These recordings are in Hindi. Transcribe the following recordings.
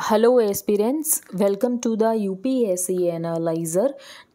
Hello aspirants, welcome to the UPSC Analyzer.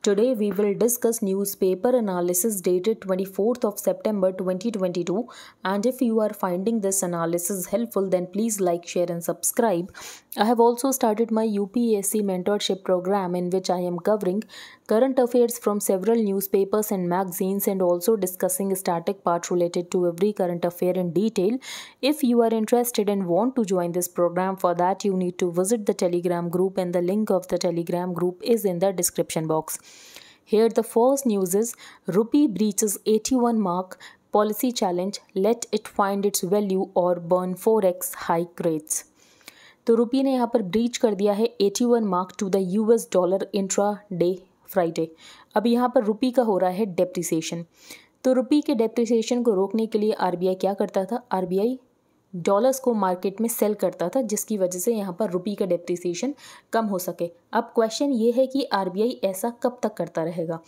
Today we will discuss newspaper analysis dated 24th of September 2022 and if you are finding this analysis helpful then please like share and subscribe. I have also started my UPSC mentorship program in which I am covering current affairs from several newspapers and magazines and also discussing static part related to every current affair in detail. If you are interested and want to join this program for that you need to visit the telegram group and the link of the telegram group is in the description box. Here, the first news is Rupee breaches 81 mark, policy challenge, let it find its value or burn 4x hike rates. तो रुपये ने यहाँ पर ब्रीच कर दिया है 81 mark to the US dollar intraday Friday अब यहाँ पर रुपये का हो रहा है डेप्रिसिएशन तो रुपये के डेप्रिसिएशन को रोकने के लिए आरबीआई क्या करता था आरबीआई डॉलर्स को मार्केट में सेल करता था जिसकी वजह से यहाँ पर रुपी का डिप्रिसिएशन कम हो सके अब क्वेश्चन ये है कि आरबीआई ऐसा कब तक करता रहेगा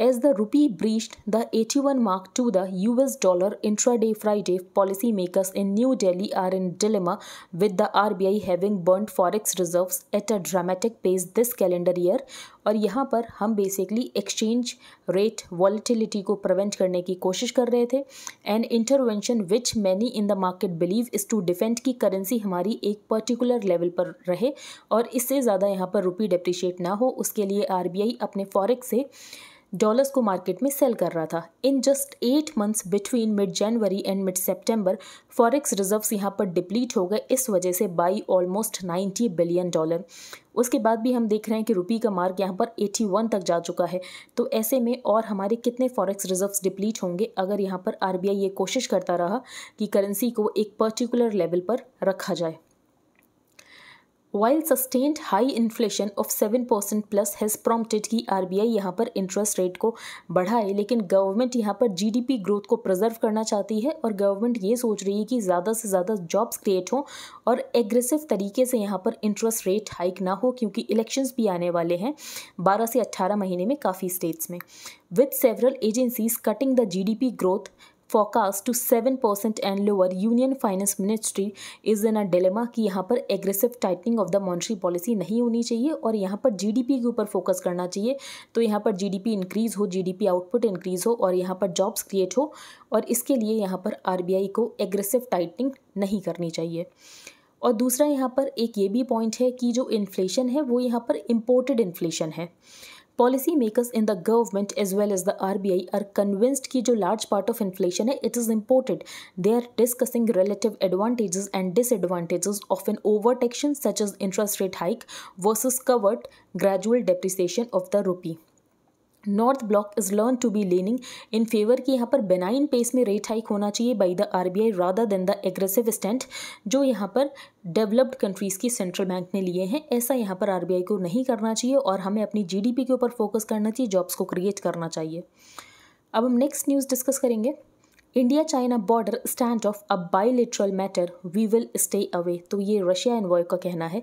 as the rupee breached the 81 mark to the US dollar intraday Friday, policymakers in New Delhi are in dilemma with the RBI having burnt forex reserves at a dramatic pace this calendar year और यहाँ पर हम बेसिकली एक्सचेंज रेट वॉलिटिलिटी को प्रिवेंट करने की कोशिश कर रहे थे and intervention which many in the market believe is to defend की करेंसी हमारी एक पर्टिकुलर लेवल पर रहे और इससे ज़्यादा यहाँ पर रुपी डिप्रिशिएट ना हो उसके लिए आरबीआई अपने फॉरेक्स से डॉलर्स को मार्केट में सेल कर रहा था in just eight months between mid January and mid September forex reserves यहाँ पर डिप्लीट हो गए इस वजह से बाई ऑलमोस्ट 90 बिलियन डॉलर उसके बाद भी हम देख रहे हैं कि रुपी का मार्ग यहाँ पर 81 तक जा चुका है तो ऐसे में और हमारे कितने फॉरेक्स रिजर्व्स डिप्लीट होंगे अगर यहाँ पर आई ये कोशिश करता रहा कि करेंसी को एक पर्टिकुलर लेवल पर रखा जाए while sustained high inflation of 7% plus has prompted B I यहाँ पर इंटरेस्ट रेट को बढ़ाए लेकिन गवर्नमेंट यहाँ पर जी डी पी ग्रोथ को प्रजर्व करना चाहती है और गवर्नमेंट ये सोच रही है कि ज़्यादा से ज़्यादा जॉब्स क्रिएट हों और एग्रेसिव तरीके से यहाँ पर इंटरेस्ट रेट हाइक ना हो क्योंकि इलेक्शंस भी आने वाले हैं बारह से अट्ठारह महीने में काफ़ी स्टेट्स में with several agencies cutting the G D P growth forecast to seven percent and lower union finance ministry is in a dilemma कि यहाँ पर aggressive tightening of the monetary policy नहीं होनी चाहिए और यहाँ पर जीडीपी के ऊपर फोकस करना चाहिए तो यहाँ पर जीडीपी इंक्रीज़ हो जीडीपी आउटपुट इंक्रीज़ हो और यहाँ पर जॉब्स क्रिएट हो और इसके लिए यहाँ पर आई को एग्रेसिव टाइटनिंग नहीं करनी चाहिए और दूसरा यहाँ पर एक ये भी पॉइंट है कि जो इन्फ्लेशन है वो यहाँ पर इम्पोर्टेड इन्फ्लेशन है policy makers in the government as well as the R B I are convinced कि जो लार्ज पार्ट ऑफ इन्फ्लेशन है it is imported they are discussing relative advantages and disadvantages of an overt action such as interest rate hike versus covert gradual depreciation of the rupee North Block is learnt to be leaning in favour की यहाँ पर बेनाइन पेस में रेट हाइक होना चाहिए by the R I rather than the aggressive stand जो यहाँ पर डेवलप्ड कंट्रीज़ की सेंट्रल बैंक ने लिए हैं ऐसा यहाँ पर आर बी आई को नहीं करना चाहिए और हमें अपनी जी डी पी के ऊपर फोकस करना चाहिए जॉब्स को क्रिएट करना चाहिए अब हम नेक्स्ट न्यूज़ डिस्कस करेंगे India China border stand off a bilateral matter we will stay away तो ये रशिया एनवॉय का कहना है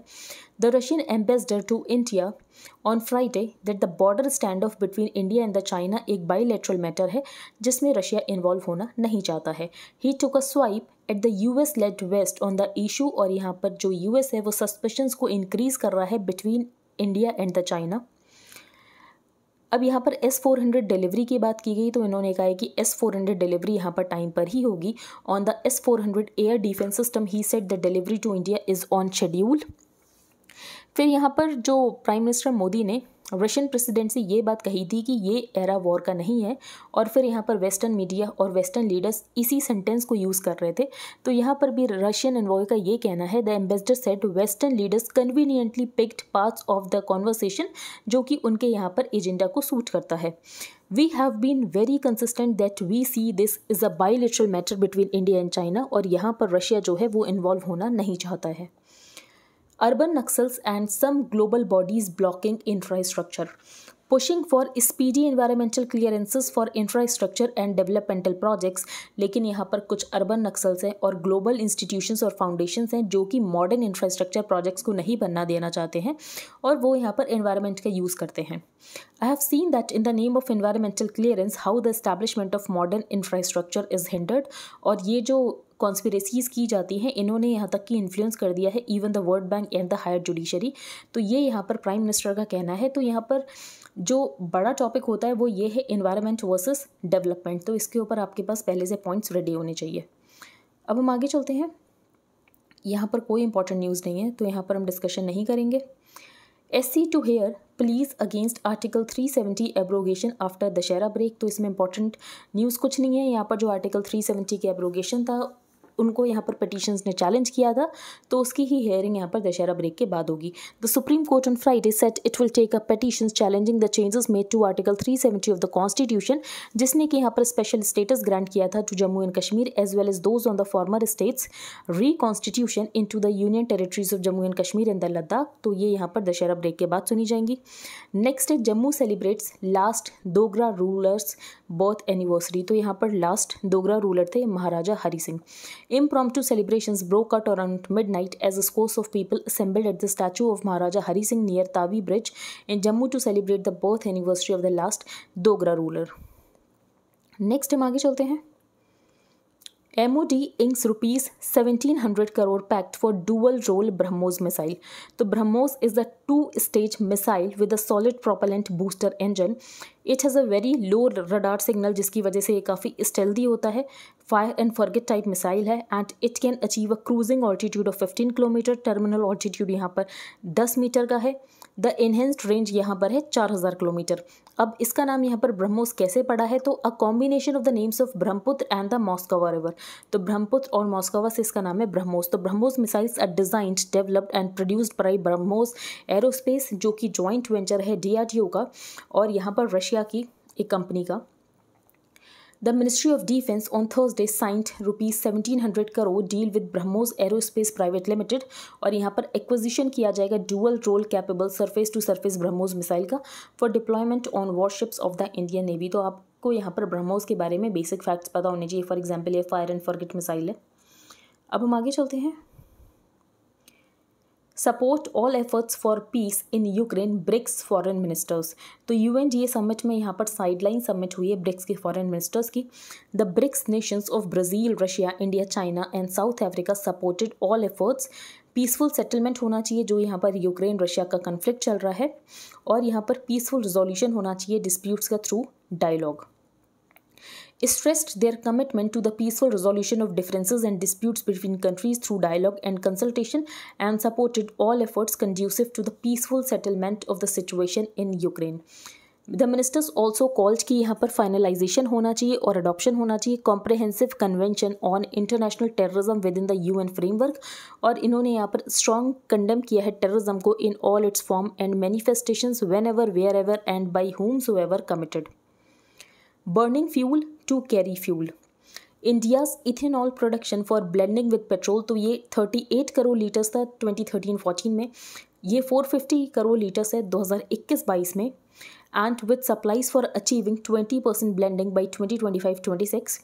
the Russian ambassador to India on Friday that the border stand off between India and the China एक बाइलेट्रल मैटर है जिसमें रशिया इन्वॉल्व होना नहीं चाहता है he took a swipe at the U S led West on the issue और यहाँ पर जो यू एस है वो सस्पेशन को इंक्रीज कर रहा है between India and the China अब यहाँ पर एस फोर हंड्रेड डिलीवरी की बात की गई तो इन्होंने कहा है कि एस फोर हंड्रेड डिलीवरी यहाँ पर टाइम पर ही होगी on the S four hundred air defence system he said the delivery to India is on schedule फिर यहाँ पर जो प्राइम मिनिस्टर मोदी ने रशियन प्रेसिडेंट से ये बात कही थी कि ये एरा वॉर का नहीं है और फिर यहाँ पर वेस्टर्न मीडिया और वेस्टर्न लीडर्स इसी सेंटेंस को यूज़ कर रहे थे तो यहाँ पर भी रशियन एनवॉय का ये कहना है the ambassador said western leaders conveniently picked parts of the conversation जो कि उनके यहाँ पर एजेंडा को सूट करता है we have been very consistent that we see this is a bilateral matter between India and China और यहाँ पर रशिया जो है वो इन्वॉल्व होना नहीं चाहता है urban Naxals and some global bodies blocking infrastructure pushing for speedy environmental clearances for infrastructure and developmental projects लेकिन यहाँ पर कुछ अर्बन नक्सल्स हैं और ग्लोबल इंस्टीट्यूशंस और फाउंडेशंस हैं जो कि मॉडर्न इंफ्रास्ट्रक्चर प्रोजेक्ट्स को नहीं बनना देना चाहते हैं और वो यहाँ पर इन्वायरमेंट का यूज़ करते हैं I have seen that in the name of environmental clearance how the establishment of modern infrastructure is hindered और ये जो कॉन्स्परेसीज की जाती हैं इन्होंने यहाँ तक कि इन्फ्लुएंस कर दिया है even the World Bank and the higher judiciary तो ये यहाँ पर प्राइम मिनिस्टर का कहना है तो यहाँ पर जो बड़ा टॉपिक होता है वो ये है इन्वायरमेंट वर्सेस डेवलपमेंट तो इसके ऊपर आपके पास पहले से पॉइंट्स रेडी होने चाहिए अब हम आगे चलते हैं यहाँ पर कोई इंपॉर्टेंट न्यूज़ नहीं है तो यहाँ पर हम डिस्कशन नहीं करेंगे S C to hear pleas against Article 370 abrogation after Dussehra break तो इसमें इंपॉर्टेंट न्यूज़ कुछ नहीं है यहाँ पर जो आर्टिकल 370 के एब्रोगेशन था उनको यहाँ पर पटिशन ने चैलेंज किया था तो उसकी ही हेयरिंग यहाँ पर दशहरा ब्रेक के बाद होगी the Supreme Court on Friday said it will take a petition challenging the changes made to Article 370 of the Constitution जिसने कि यहाँ पर स्पेशल स्टेटस ग्रांट किया था to Jammu and Kashmir as well as those on the former state's reconstitution into the union territories of Jammu and Kashmir and the Ladakh तो ये यहाँ पर दशहरा ब्रेक के बाद सुनी जाएंगी नेक्स्ट है Jammu celebrates last Dogra ruler's birth anniversary तो यहाँ पर लास्ट दोगरा रूलर थे महाराजा Hari Singh impromptu celebration broke out और midnight as a scores of people assembled at the statue of Maharaja Hari Singh near Tawi bridge in Jammu to celebrate the birth anniversary of the last Dogra ruler next हम आगे चलते हैं M O D inks rupees seventeen hundred crore pact for dual role BrahMos missile तो BrahMos is the two stage missile with a solid propellant booster engine it has a very low radar signal जिसकी वजह से ये काफ़ी स्टेल्दी होता है fire and forget type missile है and it can achieve a cruising altitude of 15 kilometre terminal altitude यहाँ पर 10 मीटर का है द इनहेंस्ड रेंज यहाँ पर है 4000 किलोमीटर अब इसका नाम यहाँ पर ब्रह्मोस कैसे पड़ा है तो a combination of the names of Brahmaputra and the Moskva river तो ब्रह्मपुत्र और मॉस्कोवा से इसका नाम है ब्रह्मोस तो BrahMos missiles are designed developed and produced by BrahMos Aerospace जो कि जॉइंट वेंचर है डी का और यहाँ पर रशिया इंडिया की एक कंपनी का the Ministry of Defence on Thursday signed rupees seventeen hundred crore deal with BrahMos Aerospace Private Limited और यहाँ पर एक्विजिशन किया जाएगा dual role capable surface to surface BrahMos missile का for deployment on warships of the Indian Navy तो आपको यहाँ पर ब्रह्मोस के बारे में बेसिक फैक्ट्स पता होने चाहिए फॉर एग्जाम्पल ये फायर एंड फॉरगेट मिसाइल है अब हम आगे चलते हैं support all efforts for peace in Ukraine BRICS foreign ministers तो U N G A summit में यहाँ पर साइडलाइन समिट हुई है ब्रिक्स के फॉरेन मिनिस्टर्स की the BRICS nations of Brazil Russia India China and South Africa supported all efforts peaceful settlement होना चाहिए जो यहाँ पर यूक्रेन रशिया का कन्फ्लिक्ट चल रहा है और यहाँ पर पीसफुल रिजोल्यूशन होना चाहिए डिस्प्यूट्स का through dialogue stressed their commitment to the peaceful resolution of differences and disputes between countries through dialogue and consultation, and supported all efforts conducive to the peaceful settlement of the situation in Ukraine. The ministers also called ki yahan par finalization hona chahiye or adoption hona chahiye comprehensive convention on international terrorism within the UN framework aur inhone yahan par strong condemn kiya terrorism ko in all its form and manifestations whenever wherever and by whomsoever committed burning fuel to carry fuel India's ethanol production for blending with petrol तो ये 38 करोड़ लीटर्स था 2013-14 में ये 450 करोड़ लीटर्स है 2021-22 में and with supplies for achieving 20 percent blending by 2025-26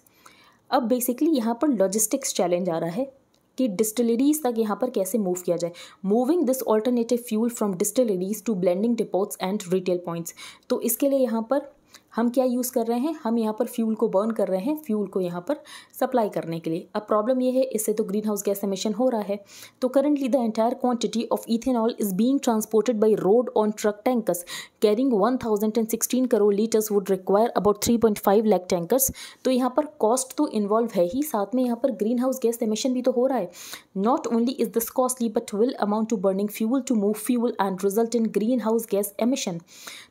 अब बेसिकली यहाँ पर लॉजिस्टिक्स चैलेंज आ रहा है कि डिस्टिलरीज तक यहाँ पर कैसे मूव किया जाए moving this alternative fuel from distilleries to blending depots and retail points तो इसके लिए यहाँ पर हम क्या यूज़ कर रहे हैं हम यहाँ पर फ्यूल को बर्न कर रहे हैं फ्यूल को यहाँ पर सप्लाई करने के लिए अब प्रॉब्लम ये है इससे तो ग्रीन हाउस गैस एमिशन हो रहा है तो currently the entire quantity of ethanol is being transported by road on truck tankers carrying one thousand and sixteen crore litres would require about three point five lakh tankers तो यहाँ पर कॉस्ट तो इन्वॉल्व है ही साथ में यहाँ पर ग्रीन हाउस गैस एमिशन भी तो हो रहा है not only is this costly but will amount to burning fuel to move fuel and result in greenhouse gas emission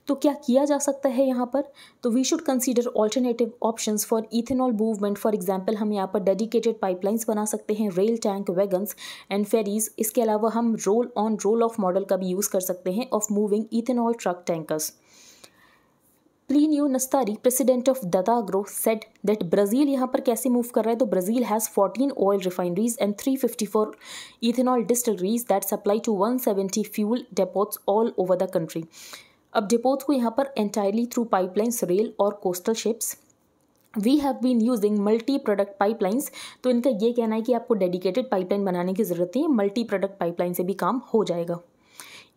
तो क्या किया जा सकता है यहाँ पर तो we should consider alternative option for ethanol movement for example हम यहाँ पर डेडिकेटेड पाइपलाइंस बना सकते हैं rail tank wagons and ferries इसके अलावा हम roll on roll off model का भी यूज़ कर सकते हैं of moving ethanol truck tankers Plinio Nastari president of Datagro said that Brazil यहाँ पर कैसे मूव कर रहा है तो Brazil has fourteen oil refineries and three fifty four ethanol distilleries that supply to one seventy fuel depots all over the country अब डिपोथ को यहाँ पर एंटायरली थ्रू पाइपलाइंस रेल और coastal ships we have been using multi product pipelines तो इनका ये कहना है कि आपको डेडिकेटेड पाइपलाइन बनाने की ज़रूरत नहीं है मल्टी प्रोडक्ट पाइपलाइन से भी काम हो जाएगा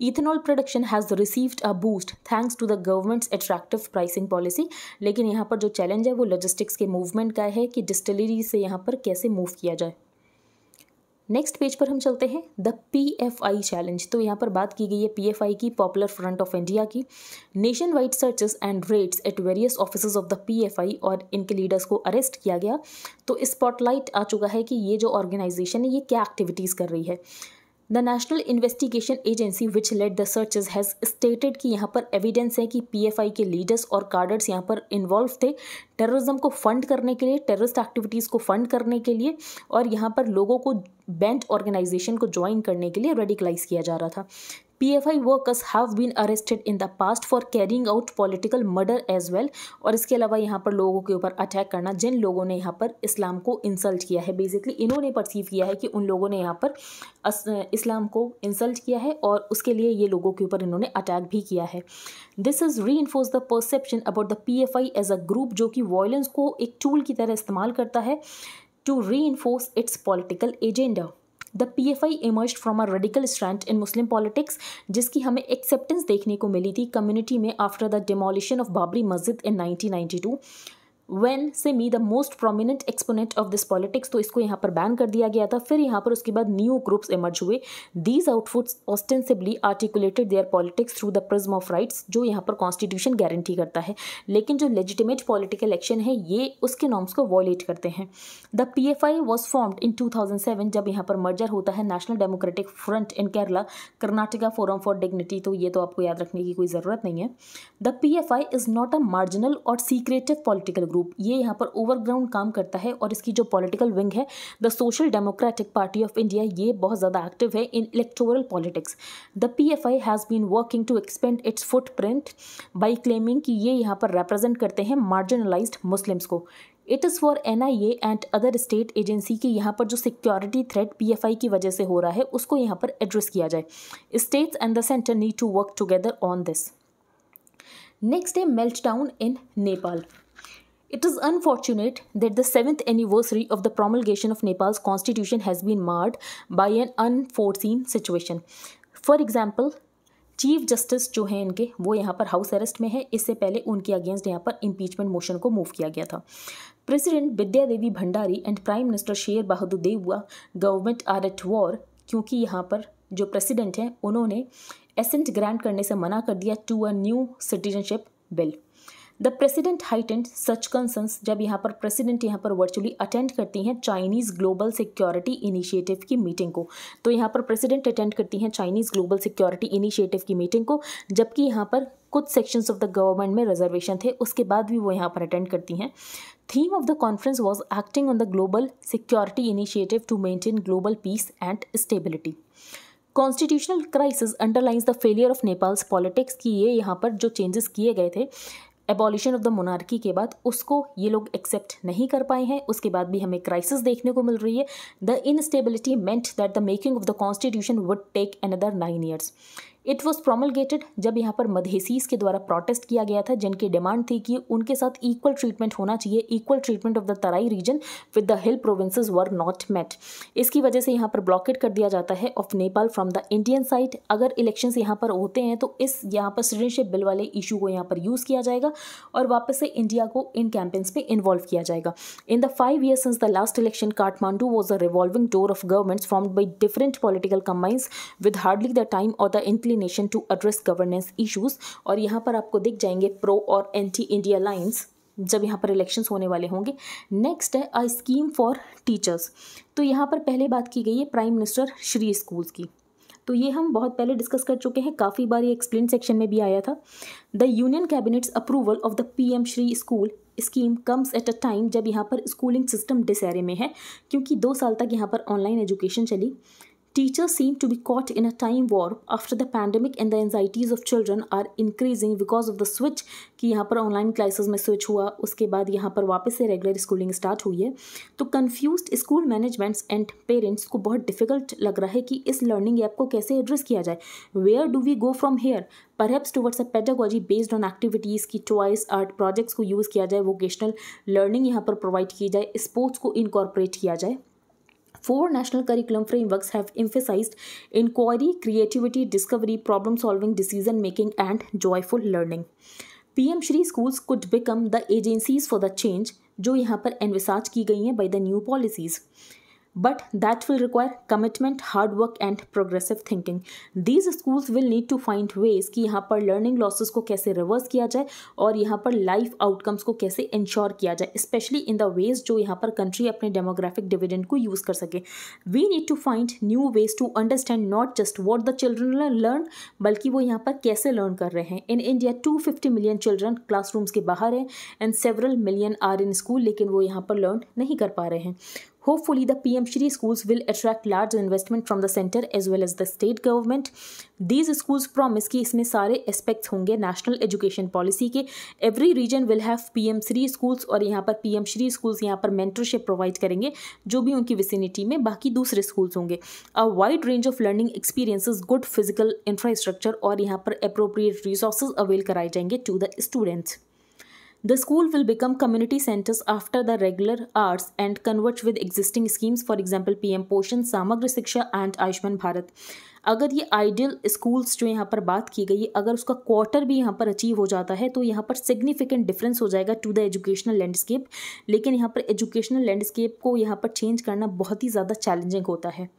ethanol production has received a boost thanks to the government's attractive pricing policy लेकिन यहाँ पर जो चैलेंज है वो लॉजिस्टिक्स के मूवमेंट का है कि डिस्टिलरी से यहाँ पर कैसे मूव किया जाए नेक्स्ट पेज पर हम चलते हैं the P F I challenge तो यहाँ पर बात की गई है पी एफ आई की पॉपुलर फ्रंट ऑफ इंडिया की nationwide searches and raids at various office of the P F I और इनके लीडर्स को अरेस्ट किया गया तो स्पॉटलाइट आ चुका है कि ये जो ऑर्गेनाइजेशन है ये क्या एक्टिविटीज़ कर रही है the National Investigation Agency which led the searches has stated कि यहाँ पर एविडेंस है कि पीएफआई के लीडर्स और कार्डर्स यहाँ पर इन्वॉल्व थे टेररिज्म को फंड करने के लिए टेररिस्ट एक्टिविटीज़ को फंड करने के लिए और यहाँ पर लोगों को बैंड ऑर्गेनाइजेशन को ज्वाइन करने के लिए रेडिकलाइज किया जा रहा था PFI workers have been arrested in the past for carrying out political murder as well और इसके अलावा यहाँ पर लोगों के ऊपर अटैक करना जिन लोगों ने यहाँ पर इस्लाम को इंसल्ट किया है बेसिकली इन्होंने परसीव किया है कि उन लोगों ने यहाँ पर इस्लाम को इंसल्ट किया है और उसके लिए ये लोगों के ऊपर इन्होंने अटैक भी किया है this is reinforce the perception about the P F I as a group जो कि वॉयलेंस को एक टूल की तरह इस्तेमाल करता है to reinforce its political agenda the P F I emerge from a radical strand in Muslim politics जिसकी हमें एक्सेप्टेंस देखने को मिली थी कम्युनिटी में after the demolition of Babri Masjid in nineteen ninety two when SIMI the most prominent exponent of this politics तो इसको यहाँ पर बैन कर दिया गया था फिर यहाँ पर उसके बाद न्यू ग्रुप्स इमर्ज हुए these outfits ostensibly articulated their politics through the prism of rights जो यहाँ पर कॉन्स्टिट्यूशन गारंटी करता है लेकिन जो लेजिटिमेट पॉलिटिकल एक्शन है ये उसके नॉर्म्स को वॉयलेट करते हैं the P F I was formed in two thousand seven जब यहाँ पर मर्जर होता है national democratic front in Kerala Karnataka forum for dignity तो ये तो आपको याद रखने की कोई ज़रूरत नहीं है the P F I is not a marginal और सीक्रेटिव पॉलिटिकल ग्रुप ग्रुप ये यहाँ पर ओवरग्राउंड काम करता है और इसकी जो पॉलिटिकल विंग है the social democratic party of India ये बहुत ज़्यादा एक्टिव है in electoral politics the P F I has been working to expand its footprint by claiming कि ये यहाँ पर रिप्रेजेंट करते हैं मार्जिनलाइज मुस्लिम्स को it is for N I A and other state agency की यहाँ पर जो security threat P F I की वजह से हो रहा है उसको यहाँ पर एड्रेस किया जाए states and the centre need to work together on this next day meltdown in Nepal It is unfortunate that the seventh anniversary of the promulgation of Nepal's constitution has been marred by an unforeseen situation. For example, chief justice जो हैं इनके वो यहाँ पर हाउस अरेस्ट में है इससे पहले उनके अगेंस्ट यहाँ पर इम्पीचमेंट मोशन को मूव किया गया था president Vidya Devi Bhandari and prime minister Sher Bahadur हुआ गवर्नमेंट आर एट वॉर क्योंकि यहाँ पर जो प्रेसिडेंट हैं उन्होंने एसेंट ग्रांट करने से मना कर दिया to a new citizenship bill the president and such concerns जब यहाँ पर प्रेसिडेंट यहाँ पर वर्चुअली अटेंड करती हैं चाइनीज़ ग्लोबल सिक्योरिटी इनिशिएटिव की मीटिंग को तो यहाँ पर प्रेसिडेंट अटेंड करती हैं चाइनीज़ ग्लोबल सिक्योरिटी इनिशिएटिव की मीटिंग को जबकि यहाँ पर कुछ सेक्शंस ऑफ द गवर्नमेंट में रिजर्वेशन थे उसके बाद भी वो यहाँ पर अटेंड करती हैं theme of the conference was acting on the global security initiative to maintain global peace and stability constitutional crisis underlines the failure of Nepal's politics की ये यहाँ पर जो चेंजेस किए गए थे एबॉलिशन ऑफ द मोनार्की के बाद उसको ये लोग एक्सेप्ट नहीं कर पाए हैं उसके बाद भी हमें क्राइसिस देखने को मिल रही है the instability meant that the making of the constitution would take another nine years it was promulgated जब यहाँ पर मधेसीस के द्वारा प्रोटेस्ट किया गया था जिनकी डिमांड थी कि उनके साथ इक्वल ट्रीटमेंट होना चाहिए equal treatment of the Terai region with the hill provinces were not met इसकी वजह से यहाँ पर ब्लॉकेट कर दिया जाता है of Nepal from the Indian side अगर इलेक्शन यहाँ पर होते हैं तो इस यहाँ पर सिटीजनशिप बिल वाले इशू को यहाँ पर यूज़ किया जाएगा और वापस से इंडिया को इन कैंपेन्स में इन्वॉल्व किया जाएगा in the five year since the last election Kathmandu was a revolving door of governments formed by different political combines with hardly the time और the inclination coordination to address governance issues और यहाँ पर आपको दिख जाएंगे प्रो और एंटी इंडिया लाइन्स जब यहाँ पर इलेक्शंस होने वाले होंगे नेक्स्ट है अ स्कीम फॉर टीचर्स तो यहाँ पर पहले बात की गई है प्राइम मिनिस्टर श्री स्कूल्स की तो ये हम बहुत पहले डिस्कस कर चुके हैं काफ़ी बार ये एक्सप्लेन सेक्शन में भी आया था the union cabinet's approval of the PM Shri school scheme comes at a time जब यहाँ पर स्कूलिंग सिस्टम डिसरे में है क्योंकि दो साल तक यहाँ पर ऑनलाइन एजुकेशन चली Teachers seem to be caught in a time warp after the pandemic and the anxieties of children are increasing because of the switch कि यहाँ पर ऑनलाइन क्लासेस में स्विच हुआ उसके बाद यहाँ पर वापस से रेगुलर स्कूलिंग स्टार्ट हुई है तो confuse school managements and parents को बहुत डिफिकल्ट लग रहा है कि इस लर्निंग ऐप को कैसे एड्रेस किया जाए where do we go from here perhaps towards a pedagogy based on activities की टॉयस आर्ट प्रोजेक्ट्स को यूज़ किया जाए वोकेशनल लर्निंग यहाँ पर प्रोवाइड की जाए स्पोर्ट्स को इनकॉर्पोरेट किया जाए Four national curriculum frameworks have emphasized inquiry, creativity, discovery, problem solving, decision making, and joyful learning. pm shri schools could become the agencies for the change jo yahan par envisage ki gayi hai by the new policies but that will require commitment hard work and progressive thinking these schools will need to find ways ki yahan par learning losses ko kaise reverse kiya jaye aur yahan par life outcomes ko kaise ensure kiya jaye especially in the ways jo yahan par country apne demographic dividend ko use kar sake we need to find new ways to understand not just what the children learn balki wo yahan par kaise learn kar rahe hain in India 250 million children classrooms ke bahar hain and several million are in school lekin wo yahan par learn nahi kar pa rahe hain Hopefully, the PM Shri schools will attract large investment from the center as well as the state government. These schools promise कि इसमें सारे एस्पेक्ट्स होंगे नेशनल एजुकेशन पॉलिसी के every region will have P M Shri schools और यहाँ पर पी एम श्री स्कूल्स यहाँ पर मेंटरशिप प्रोवाइड करेंगे जो भी उनकी विसिनिटी में बाकी दूसरे स्कूल्स होंगे a wide range of learning experiences good physical infrastructure और यहाँ पर अप्रोप्रिएट रिसोर्सेज अवेल कराए जाएंगे to the students The school will become community centers after the regular hours and converge with existing schemes, for example, PM पोषण सामग्र शिक्षा एंड आयुष्मान भारत अगर ये आइडियल स्कूल्स जो यहाँ पर बात की गई है अगर उसका क्वार्टर भी यहाँ पर अचीव हो जाता है तो यहाँ पर सिग्निफिकेंट डिफरेंस हो जाएगा टू द एजुकेशनल लैंडस्केप लेकिन यहाँ पर एजुकेशनल लैंडस्केप को यहाँ पर चेंज करना बहुत ही ज़्यादा चैलेंजिंग होता है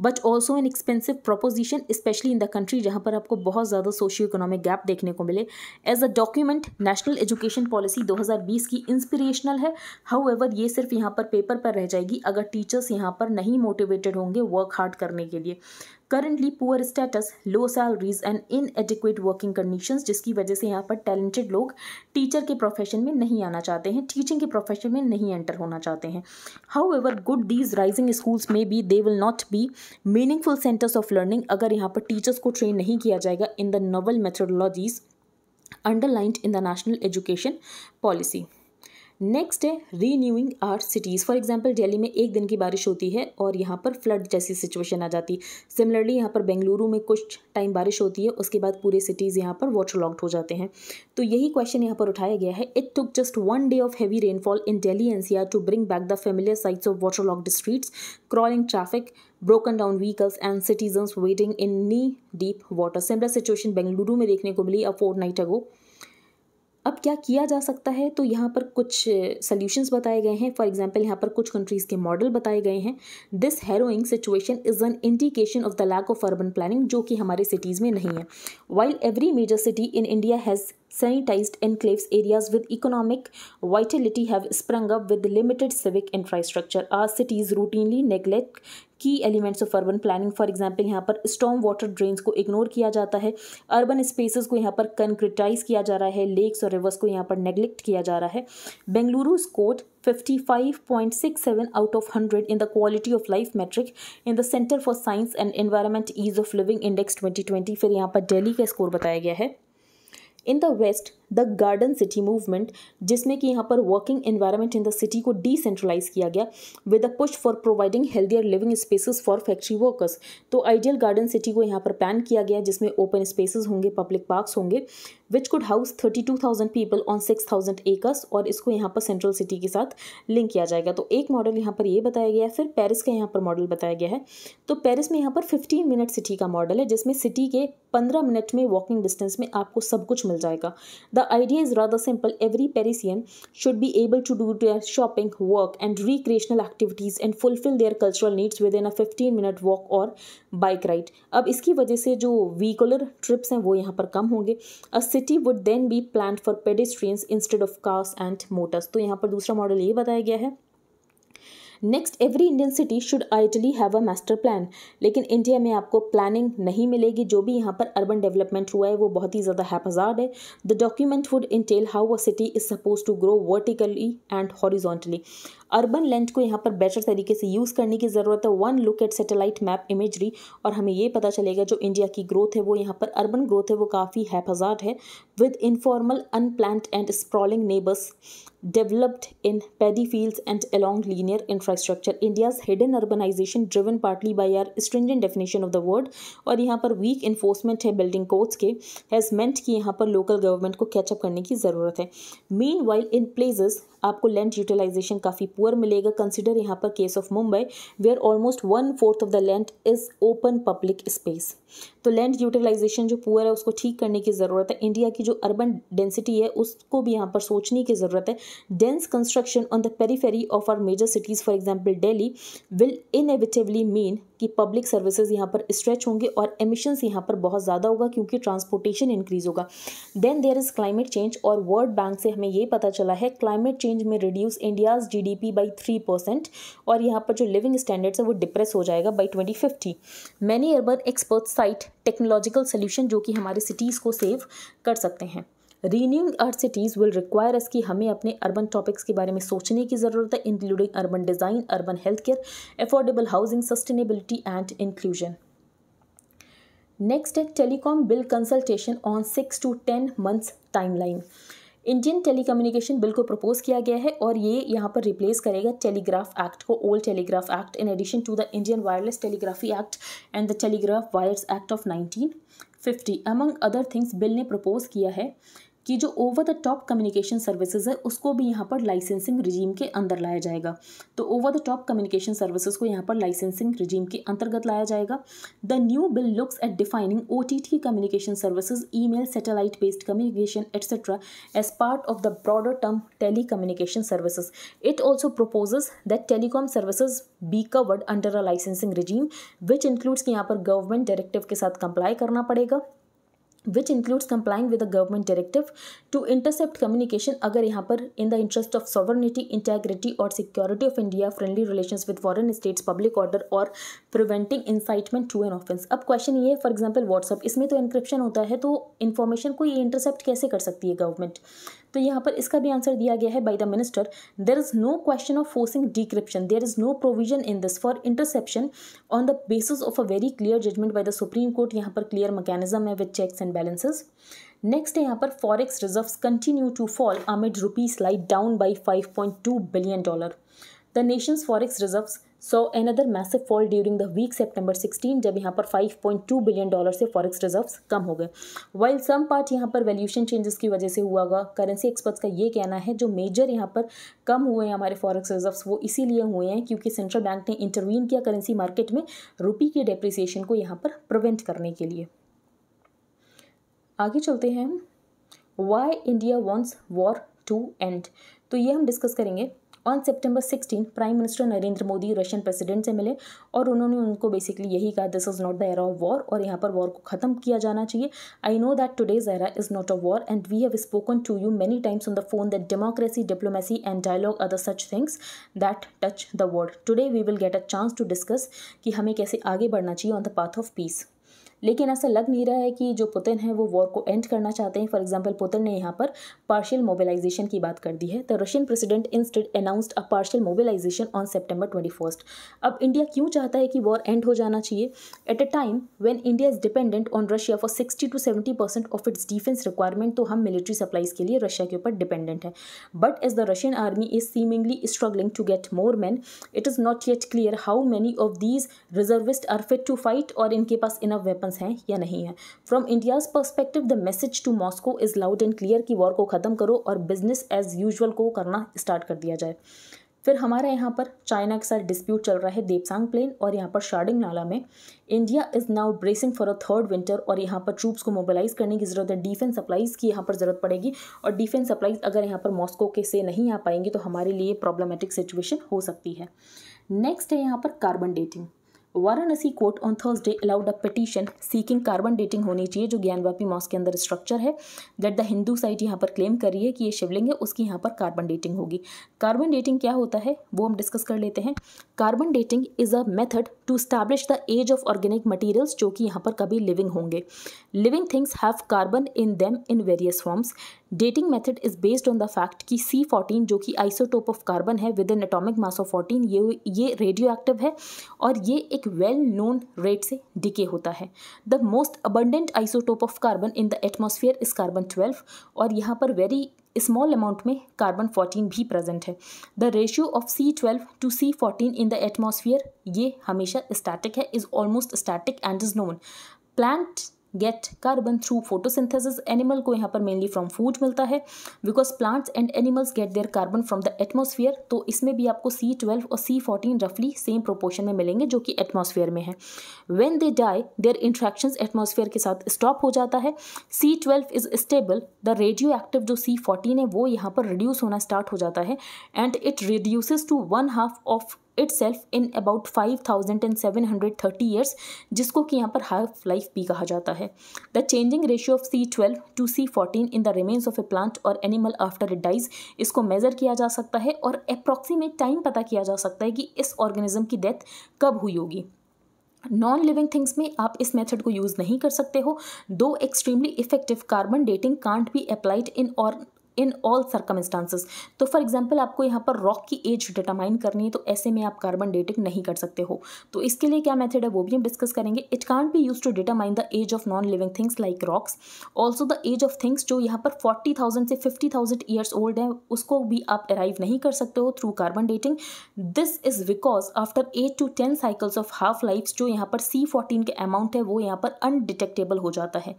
but also an expensive proposition specially in the country जहाँ पर आपको बहुत ज़्यादा सोशियो इकोनॉमिक गैप देखने को मिले as a document national education policy 2020 की इंस्पिरेशनल है हाउ एवर ये सिर्फ यहाँ पर पेपर पर रह जाएगी अगर टीचर्स यहाँ पर नहीं मोटिवेटेड होंगे वर्क हार्ड करने के लिए currently poor status low salaries and inadequate working condition जिसकी वजह से यहाँ पर टैलेंटेड लोग टीचर के प्रोफेशन में नहीं आना चाहते हैं टीचिंग के प्रोफेशन में नहीं एंटर होना चाहते हैं however good these rising schools may be they will not be meaningful centres of learning अगर यहाँ पर टीचर्स को ट्रेन नहीं किया जाएगा in the novel methodologies underlined in the national education policy next है renewing our cities for example Delhi में एक दिन की बारिश होती है और यहाँ पर फ्लड जैसी सिचुएशन आ जाती है सिमिलरली यहाँ पर बेंगलुरु में कुछ टाइम बारिश होती है उसके बाद पूरे सिटीज़ यहाँ पर वाटर लॉक्ड हो जाते हैं तो यही क्वेश्चन यहाँ पर उठाया गया है it took just one day of heavy rainfall in Delhi NCR to bring back the familiar sights of waterlogged streets crawling traffic broken down vehicles and citizens wading in knee deep water similar situation Bengaluru में देखने को मिली अ फोर नाइट अगो अब क्या किया जा सकता है तो यहाँ पर कुछ सोल्यूशंस बताए गए हैं फॉर एग्जांपल यहाँ पर कुछ कंट्रीज़ के मॉडल बताए गए हैं this harrowing situation is an indication of the lack of urban planning जो कि हमारे सिटीज़ में नहीं है while every major city in India has sanitized enclaves areas with economic vitality have sprung up with limited civic infrastructure our cities routinely neglect की elements of urban planning for example यहाँ पर स्टॉम वाटर ड्रेन्स को इग्नोर किया जाता है अर्बन स्पेसेस को यहाँ पर कंक्रिटाइज किया जा रहा है लेक्स और रिवर्स को यहाँ पर नेग्लेक्ट किया जा रहा है Bengaluru score 55.67 out of 100 in the quality of life metric in the centre for science and environment ease of living index twenty फिर यहाँ पर डेली का स्कोर बताया गया है In the West, the garden city movement जिसमें कि यहाँ पर working environment in the city को डिसेंट्रलाइज किया गया with a push for providing healthier living spaces for factory workers तो आइडियल गार्डन सिटी को यहाँ पर प्लान किया गया जिसमें ओपन स्पेसेस होंगे पब्लिक पार्क्स होंगे which could house thirty two thousand people on six thousand acres और इसको यहाँ पर सेंट्रल सिटी के साथ लिंक किया जाएगा तो एक मॉडल यहाँ पर ये यह बताया गया है फिर पेरिस का यहाँ पर मॉडल बताया गया है तो पेरिस में यहाँ पर फिफ्टीन मिनट सिटी का मॉडल है जिसमें सिटी के पंद्रह मिनट में वॉकिंग डिस्टेंस में आपको सब कुछ मिल जाएगा the The idea is rather simple. Every Parisian should be able to do their shopping, work, and recreational activities and fulfill their cultural needs within a 15 minute walk or bike ride. अब इसकी वजह से जो vehicular trips हैं वो यहाँ पर कम होंगे a city would then be planned for pedestrians instead of cars and motors तो यहाँ पर दूसरा model ये बताया गया है next every Indian city should ideally have a master plan लेकिन इंडिया में आपको प्लानिंग नहीं मिलेगी जो भी यहाँ पर अर्बन डेवलपमेंट हुआ है वो बहुत ही ज़्यादा हैपजार्ड है the document would entail how a city is suppose to grow vertically and horizontally urban length को यहाँ पर बेटर तरीके से यूज़ करने की ज़रूरत है one look at satellite map imagery और हमें ये पता चलेगा जो इंडिया की ग्रोथ है वो यहाँ पर अर्बन ग्रोथ है वो काफ़ी हैफाजाद है with informal plan and sprawling neighbours developed in paddy fields and along linear infrastructure India's hidden urbanisation driven partly by our stringent definition of the world और यहाँ पर वीक इन्फोर्समेंट है बिल्डिंग कोड्स के हैज़ मेंट कि यहाँ पर लोकल गवर्नमेंट को कैचअप करने की ज़रूरत है मेन वाइल इन प्लेसेस आपको लैंड यूटिलाइजेशन काफ़ी पुअर मिलेगा कंसिडर यहाँ पर case of Mumbai where almost one fourth of the land is open public space तो लैंड यूटिलाइजेशन जो पुअर है उसको ठीक करने की ज़रूरत है इंडिया की जो अर्बन डेंसिटी है उसको भी यहाँ पर सोचने की ज़रूरत है dense construction on the periphery of our major cities for example Delhi will inevitably mean कि पब्लिक सर्विसेज यहाँ पर स्ट्रेच होंगे और एमिशंस यहाँ पर बहुत ज़्यादा होगा क्योंकि ट्रांसपोर्टेशन इंक्रीज होगा then there is climate change और वर्ल्ड बैंक से हमें ये पता चला है क्लाइमेट चेंज में reduce India's G D P by three percent और यहाँ पर जो लिविंग स्टैंडर्ड्स है वो डिप्रेस हो जाएगा by twenty fifty many urban expert cite technological solution जो कि हमारे सिटीज़ को सेव कर सकते हैं renewing our cities will require us कि हमें अपने अर्बन टॉपिक्स के बारे में सोचने की ज़रूरत है including urban design urban health care affordable housing sustainability and inclusion next है telecom bill consultation on six to ten months timeline Indian telecommunication bill को प्रपोज किया गया है और ये यहाँ पर रिप्लेस करेगा टेलीग्राफ एक्ट को old telegraph act in addition to the Indian wireless telegraphy act and the telegraph wires act of fifty among other things bill ने प्रपोज किया है कि जो over the top communication services है उसको भी यहाँ पर लाइसेंसिंग रिजीम के अंदर लाया जाएगा तो over the top communication services को यहाँ पर लाइसेंसिंग रिजीम के अंतर्गत लाया जाएगा the new bill looks at defining O T T communication services email satellite based communication etcetera as part of the broader term telecommunication services it also proposes that telecom services be covered under a licensing regime which includes कि यहाँ पर गवर्नमेंट डायरेक्टिव के साथ कंप्लाई करना पड़ेगा which includes complying with the government directive to intercept communication अगर यहाँ पर in the interest of sovereignty integrity और security of India friendly relation with foreign states public order और preventing incitement to an offence अब क्वेश्चन ये फॉर एग्जाम्पल व्हाट्सअप इसमें तो इंक्रिप्शन होता है तो इन्फॉर्मेशन को ये इंटरसेप्ट कैसे कर सकती है गवर्नमेंट तो यहाँ पर इसका भी आंसर दिया गया है by the minister there is no question of forcing decryption there is no provision in this for interception on the basis of a very clear judgement by the Supreme Court यहाँ पर क्लियर मैकेनिज्म है with checks and balances next है यहाँ पर forex reserve continue to fall amid rupees light down by five point two billion dollar the nation forex reserves so another massive fall during the week September sixteen जब यहाँ पर five point two billion dollar से फॉरेक्स रिजर्व्स कम हो गए वाइल सम पार्ट यहाँ पर वैल्यूशन चेंजेस की वजह से हुआ होगा करेंसी एक्सपर्ट्स का ये कहना है जो मेजर यहाँ पर कम हुए हैं हमारे फॉरेक्स रिजर्व्स वो इसीलिए हुए हैं क्योंकि सेंट्रल बैंक ने इंटरवीन किया करेंसी मार्केट में रुपी के डेप्रिसिएशन को यहाँ पर प्रिवेंट करने के लिए आगे चलते हैं हम why India wants war to end तो ये हम डिस्कस करेंगे on September sixteen prime minister Narendra Modi Russian president से मिले और उन्होंने उनको बेसिकली यही कहा this is not the era of war और यहाँ पर वॉर को ख़त्म किया जाना चाहिए I know that today's era is not a war and we have spoken to you many times on the phone that democracy diplomacy and dialogue other such things that touch the world today we will get a chance to discuss कि हमें कैसे आगे बढ़ना चाहिए on the path of peace लेकिन ऐसा लग नहीं रहा है कि जो पुतिन है वो वॉर को एंड करना चाहते हैं फॉर एग्जाम्पल पुतिन ने यहाँ पर पार्शियल मोबिलाइजेशन की बात कर दी है the Russian president instead announced a partial mobilisation on September twenty अब इंडिया क्यों चाहता है कि वॉर एंड हो जाना चाहिए at a time when India is dependent on Russia for sixty to seventy percent of its defence requirement तो हम मिलिट्री सप्लाईज के लिए रशिया के ऊपर डिपेंडेंट है but as the Russian army is seemingly struggling to get more man it is not yet clear how many of these reservist are fit to fight और इनके पास इनफ वेपन रिस्पॉन्स हैं या नहीं है from India's perspective the message to Moscow is loud and clear कि वॉर को ख़त्म करो और बिजनेस एज यूजल को करना स्टार्ट कर दिया जाए फिर हमारे यहाँ पर चाइना के साथ डिस्प्यूट चल रहा है देवसांग प्लेन और यहाँ पर शार्डिंग नाला में India is now bracing for a third winter और यहाँ पर ट्रूप्स को मोबिलाइज करने की ज़रूरत है डिफेंस सप्लाईज़ की यहाँ पर ज़रूरत पड़ेगी और डिफेंस सप्लाईज़ अगर यहाँ पर मॉस्को के से नहीं आ पाएंगी तो हमारे लिए प्रॉब्लमेटिक सिचुएशन हो सकती है नेक्स्ट है यहाँ पर carbon dating Varanasi court on Thursday allowed a petition seeking carbon dating होनी चाहिए जो ज्ञानवापी मॉस के अंदर स्ट्रक्चर है दैट द हिंदू साइट यहाँ पर क्लेम कर रही है कि ये शिवलिंग है उसकी यहाँ पर कार्बन डेटिंग होगी कार्बन डेटिंग क्या होता है वो हम डिस्कस कर लेते हैं carbon dating is a method to establish the age of organic materials जो कि यहाँ पर कभी लिविंग होंगे living things have carbon in them in various forms dating method is based on the fact कि सी फोर्टीन जो कि आइसोटोप ऑफ कार्बन है with in atomic mass of fourteen ये ये रेडियो एक्टिव है और ये एक वेल नोन रेट से डिके होता है the most abundant isotope of carbon in the atmosphere is carbon twelve और यहाँ पर वेरी स्मॉल अमाउंट में कार्बन फोर्टीन भी प्रेजेंट है the ratio of C twelve to C fourteen in the atmosphere ये हमेशा स्टैटिक है is almost static and is known plant get carbon through photosynthesis animal को यहाँ पर मेनली फ्रॉम फूड मिलता है because plants and animals get their carbon from the atmosphere तो इसमें भी आपको सी ट्वेल्व और सी फोर्टीन रफली सेम प्रोपोर्शन में मिलेंगे जो कि एटमोसफियर में है when they die their interaction atmosphere के साथ स्टॉप हो जाता है C twelve is stable the radioactive जो सी फोर्टीन है वो यहाँ पर रिड्यूस होना स्टार्ट हो जाता है and it reduces to one half of self in about five thousand and seven hundred thirty years जिसको कि यहाँ पर हाफ लाइफ भी कहा जाता है the changing ratio of C twelve to C fourteen in the remains of a plant और एनिमल आफ्टर इट डाइज इसको मेजर किया जा सकता है और अप्रॉक्सीमेट टाइम पता किया जा सकता है कि इस ऑर्गेनिज्म की डेथ कब हुई होगी नॉन लिविंग थिंग्स में आप इस मेथड को यूज़ नहीं कर सकते हो though extremely effective carbon dating can't be applied in in all circumstances तो फॉर एग्जांपल आपको यहाँ पर रॉक की एज डिटामाइन करनी है तो ऐसे में आप कार्बन डेटिंग नहीं कर सकते हो तो इसके लिए क्या मेथड है वो भी हम डिस्कस करेंगे it can't be use to determine the age of non living things like rocks also the age of things जो यहाँ पर फोर्टी थाउजेंड से फिफ्टी थाउजेंड ईयर्स ओल्ड है उसको भी आप अराइव नहीं कर सकते हो through carbon dating this is because after eight to ten cycles of half life जो यहाँ पर सी फोर्टीन के अमाउंट है वो यहाँ पर अनडिटेक्टेबल हो जाता है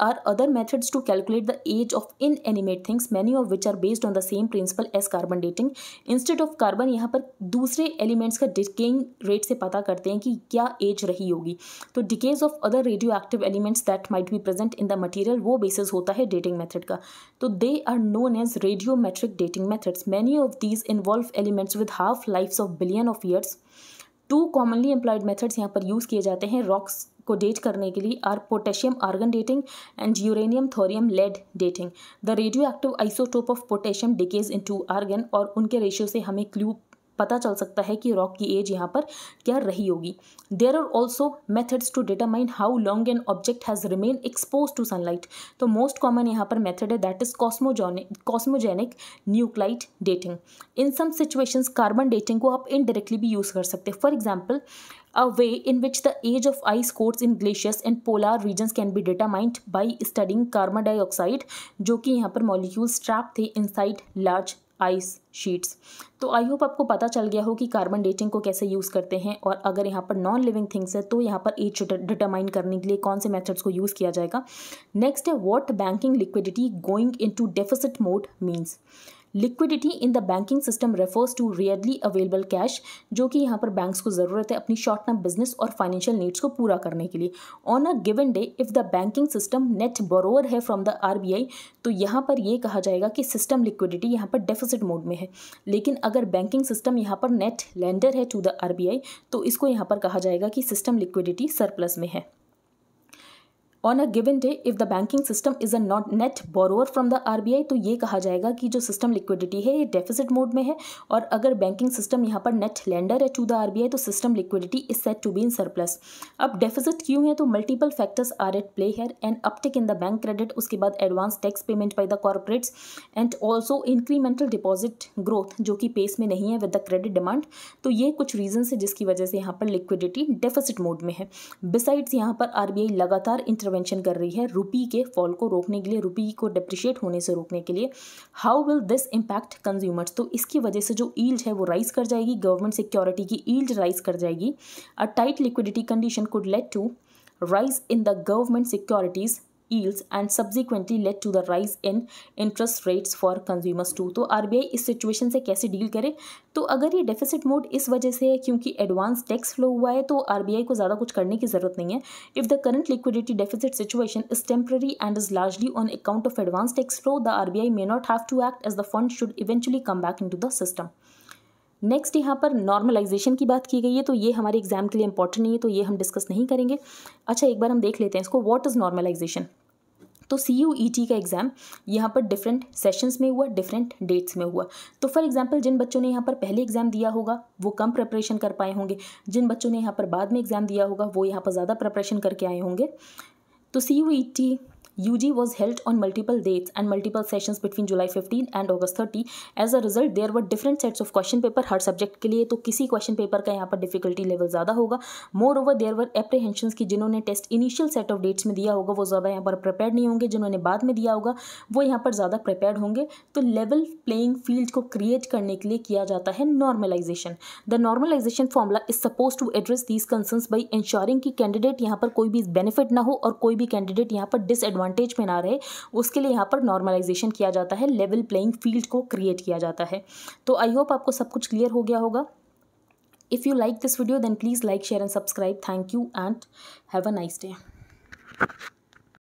are other methods to to the age of inanimate things many of which are based on the same principle as carbon dating Instead of carbon यहाँ पर दूसरे एलिमेंट्स का डिकेइंग रेट से पता करते हैं कि क्या एज रही होगी तो decays of other radioactive elements that might be present in the material वो बेसिस होता है डेटिंग मैथड का तो they are known as radiometric dating methods many of these involve elements with half lifes of billion of years two commonly employed methods यहाँ पर यूज़ किए जाते हैं रॉक्स को डेट करने के लिए are potassium argon dating and uranium thorium lead dating the radioactive isotope of potassium decays into argon और उनके रेशियो से हमें क्लू पता चल सकता है कि रॉक की एज यहाँ पर क्या रही होगी there are also methods to determine how long an object has remain expose to sunlight तो मोस्ट कॉमन यहाँ पर मेथड है that is cosmogonic cosmogenic nuclide dating in some situations carbon dating को आप इनडायरेक्टली भी यूज़ कर सकते हैं for example a way in which the age of ice cores in glaciers and polar regions can be determined by studying carbon dioxide जो कि यहाँ पर मॉलिक्यूल्स ट्रैप थे इनसाइड लार्ज आइस शीट्स तो आई होप आपको पता चल गया हो कि कार्बन डेटिंग को कैसे यूज़ करते हैं और अगर यहाँ पर नॉन लिविंग थिंग्स है तो यहाँ पर एज डिटरमाइन करने के लिए कौन से मेथड्स को यूज़ किया जाएगा नेक्स्ट है what banking liquidity going into deficit mode means liquidity in the banking system refers to रियरली अवेलेबल कैश जो कि यहाँ पर बैंक्स को ज़रूरत है अपनी शॉर्ट टर्म बिजनेस और फाइनेंशियल नीड्स को पूरा करने के लिए on a given day if the banking system net borrower है फ्रॉम द आर तो यहाँ पर यह कहा जाएगा कि सिस्टम लिक्विडिटी यहाँ पर डेफिसिट मोड में है लेकिन अगर बैंकिंग सिस्टम यहाँ पर नेट लैंडर है टू द आर तो इसको यहाँ पर कहा जाएगा कि सिस्टम लिक्विडिटी सरप्लस में है on a given day if the banking system is a not net borrower from the R B I तो ये कहा जाएगा कि जो सिस्टम लिक्विडिटी है ये डेफिसिट मोड में है और अगर बैंकिंग सिस्टम यहाँ पर नेट लैंडर है to the R B I तो system liquidity is set to be in surplus अब डेफिसिट क्यों है तो multiple factors are at play here and uptake in the bank credit उसके बाद advance tax payment by the corporates and also incremental deposit growth जो कि पेस में नहीं है विद द क्रेडिट डिमांड तो ये कुछ रीजन है जिसकी वजह से यहाँ पर लिक्विडिटी डेफिसिट मोड में है बिसाइड्स यहाँ पर आर बी आई लगातार इंटर इंटरवेंशन कर रही है रुपी के फॉल को रोकने के लिए रुपी को डिप्रिशिएट होने से रोकने के लिए how will this impact consumers तो इसकी वजह से जो ईल्ड है वो राइज कर जाएगी गवर्नमेंट सिक्योरिटी की ईल्ड राइज कर जाएगी a tight liquidity condition could lead to rise in the government securities yields and subsequently led to the rise in interest rates for consumers too तो बी आई इस सिचुएशन से कैसे डील करे तो अगर ये डेफिसिट मोड इस वजह से है क्योंकि एडवांस टैक्स फ्लो हुआ है तो आर बी आई को ज़्यादा कुछ करने की ज़रूरत नहीं है if the current liquidity deficit situation is temporary and is largely on account of advance tax flow the R B I may not have to act as the fund should eventually come back into the system next यहाँ पर नॉर्मलाइजेशन की बात की गई है तो ये हमारे एग्जाम के लिए इंपॉर्टेंट नहीं है तो ये हम डिस्कस नहीं करेंगे अच्छा एक बार हम देख लेते हैं इसको व्हाट इज़ नॉर्मलाइजेशन तो सी यू ई टी का एग्ज़ाम यहाँ पर डिफरेंट सेशंस में हुआ डिफरेंट डेट्स में हुआ तो फॉर एग्जांपल जिन बच्चों ने यहाँ पर पहले एग्ज़ाम दिया होगा वो कम प्रिपरेशन कर पाए होंगे जिन बच्चों ने यहाँ पर बाद में एग्ज़ाम दिया होगा वो यहाँ पर ज़्यादा प्रिपरेशन करके आए होंगे तो C U E T UG was held on multiple dates and multiple sessions between July 15 and August 30. As a result, there were different sets of question paper हर सब्जेक्ट के लिए तो किसी क्वेश्चन पेपर का यहाँ पर डिफिकल्टी लेवल ज़्यादा होगा moreover there were apprehension की जिन्होंने test initial set of dates में दिया होगा वो ज़्यादा यहाँ पर प्रिपेयर नहीं होंगे जिन्होंने बाद में दिया होगा वो यहाँ पर ज़्यादा प्रिपेयर्ड होंगे तो लेवल प्लेइंग फील्ड को क्रिएट करने के लिए किया जाता है normalisation the normalisation formula is suppose to address these concerns by ensuring की कैंडिडेट यहाँ पर कोई भी बेनिफिट ना हो और कोई भी कैंडिडेट यहाँ पर डिसएडवांटेज एडवांटेज में ना रहे उसके लिए यहाँ पर नॉर्मलाइजेशन किया जाता है लेवल प्लेइंग फील्ड को क्रिएट किया जाता है तो आई होप आपको सब कुछ क्लियर हो गया होगा if you like this video then please like share and subscribe thank you and have a nice day